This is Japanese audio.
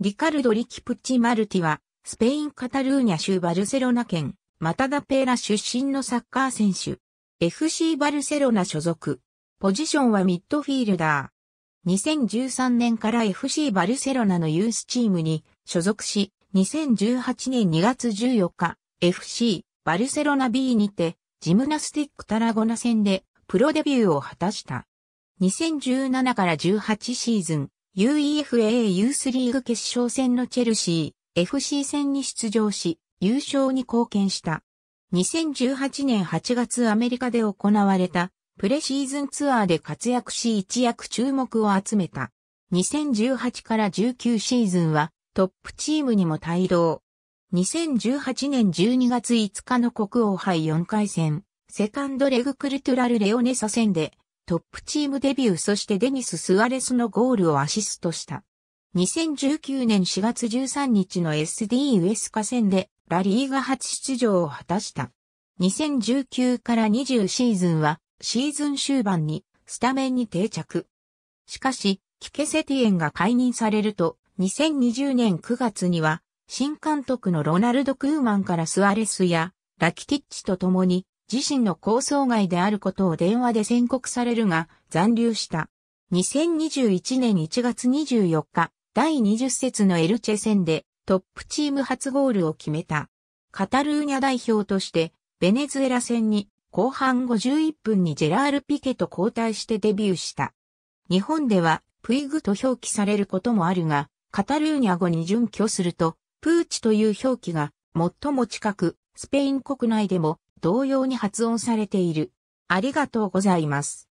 リカルド・リキプチ・マルティは、スペイン・カタルーニャ州バルセロナ県、マタダペーラ出身のサッカー選手。FC バルセロナ所属。ポジションはミッドフィールダー。2013年から FC バルセロナのユースチームに所属し、2018年2月14日、FC バルセロナ B にて、ジムナスティックタラゴナ戦でプロデビューを果たした。2017から18シーズン、UEFA ユースリーグ決勝戦のチェルシー FC 戦に出場し、優勝に貢献した。2018年8月アメリカで行われたプレシーズンツアーで活躍し一躍注目を集めた。2018から19シーズンはトップチームにも帯同。2018年12月5日の国王杯4回戦、セカンドレグクルトゥラルレオネサ戦でトップチームデビューそしてデニス・スアレスのゴールをアシストした。2019年4月13日の SD ウエスカ戦でラリーが初出場を果たした。2019から20シーズンはシーズン終盤にスタメンに定着。しかし、キケセティエンが解任されると、2020年9月には、新監督のロナルド・クーマンからスアレスや、ラキティッチと共に、自身の構想外であることを電話で宣告されるが、残留した。2021年1月24日、第20節のエルチェ戦で、トップチーム初ゴールを決めた。カタルーニャ代表として、ベネズエラ戦に、後半51分にジェラール・ピケと交代してデビューした。日本では、プイグと表記されることもあるが、カタルーニャ語に準拠すると、プーチという表記が最も近く、スペイン国内でも同様に発音されている。ありがとうございます。